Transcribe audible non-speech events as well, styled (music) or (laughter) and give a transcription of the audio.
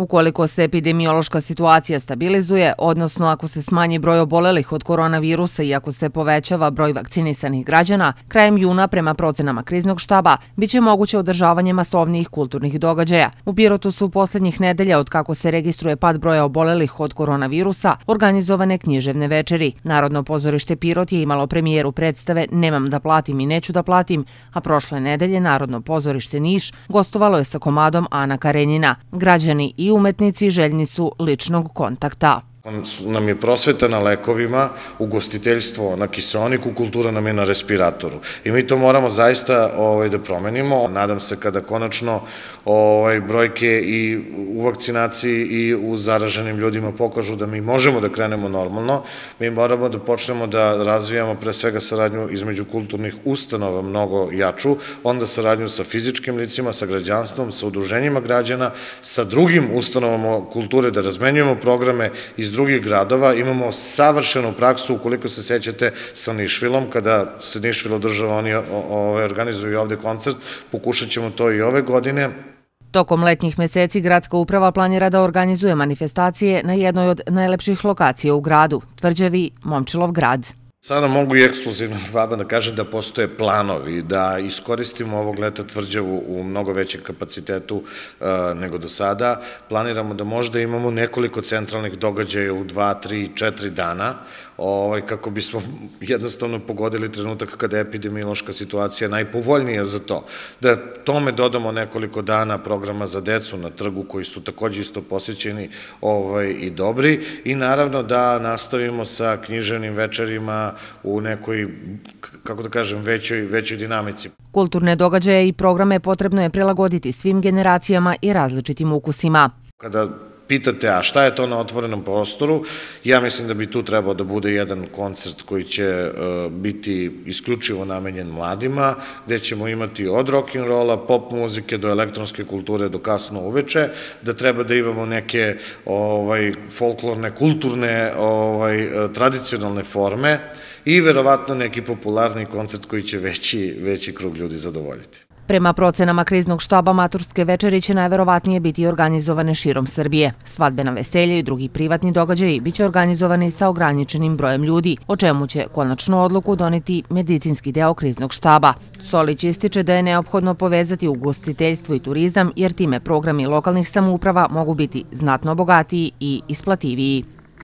Ukoliko se epidemiološka situacija stabilizuje, odnosno ako se smanji broj obolelih od koronavirusa i ako se povećava broj vakcinisanih građana, krajem juna prema procenama kriznog štaba biće moguće održavanje masovnijih kulturnih događaja. U Pirotu su poslednjih nedelja od kako se registruje pad broja obolelih od koronavirusa organizovane književne večeri. Narodno pozorište Pirot je imalo premijeru predstave Nemam da platim i neću da platim, a prošle nedelje Narodno pozorište Niš gostovalo je sa komadom Ana Karenjina. Građani i i umetnici željni su ličnog kontakta. Nam je prosveta na lekovima, ugostiteljstvo na kisoniku, kultura nam je na respiratoru. I mi to moramo zaista ovaj, da promenimo. Nadam se kada konačno ovaj, brojke i u vakcinaciji i u zaraženim ljudima pokažu da mi možemo da krenemo normalno, mi moramo da počnemo da razvijamo pre svega saradnju između kulturnih ustanova mnogo jaču, onda saradnju sa fizičkim licima, sa građanstvom, sa udruženjima građana, sa drugim ustanovama kulture da razmenjujemo programe iz drugih gradova, imamo savršenu praksu, ukoliko se sećate, sa Nišvilom, kada se Nišvil održava, oni ovaj, organizuju ovde koncert, pokušat ćemo to i ove godine. Tokom letnjih meseci gradska uprava planira da organizuje manifestacije na jednoj od najlepših lokacija u gradu, tvrđevi Momčilov grad. Sada mogu i ekskluzivno (laughs) vama da kažem da postoje planovi da iskoristimo ovog leta tvrđavu u mnogo većem kapacitetu e, nego do sada. Planiramo da možda imamo nekoliko centralnih događaja u 2, 3, 4 dana ovaj, kako bismo jednostavno pogodili trenutak kada je epidemiološka situacija najpovoljnija za to. Da tome dodamo nekoliko dana programa za decu na trgu koji su takođe isto posjećeni ovaj, i dobri i naravno da nastavimo sa književnim večerima u nekoj, kako da kažem, većoj, većoj dinamici. Kulturne događaje i programe potrebno je prilagoditi svim generacijama i različitim ukusima. Kada pitate, a šta je to na otvorenom prostoru, ja mislim da bi tu trebao da bude jedan koncert koji će e, biti isključivo namenjen mladima, gde ćemo imati od rock'n'rolla, pop muzike do elektronske kulture do kasno uveče, da treba da imamo neke ovaj, folklorne, kulturne, ovaj, e, tradicionalne forme i verovatno neki popularni koncert koji će veći, veći krug ljudi zadovoljiti. Prema procenama kriznog štaba, maturske večeri će najverovatnije biti organizovane širom Srbije. na veselja i drugi privatni događaji biće organizovani sa ograničenim brojem ljudi, o čemu će konačnu odluku doneti medicinski deo kriznog štaba. Solić ističe da je neophodno povezati ugostiteljstvo i turizam, jer time programi lokalnih samouprava mogu biti znatno bogatiji i isplativiji.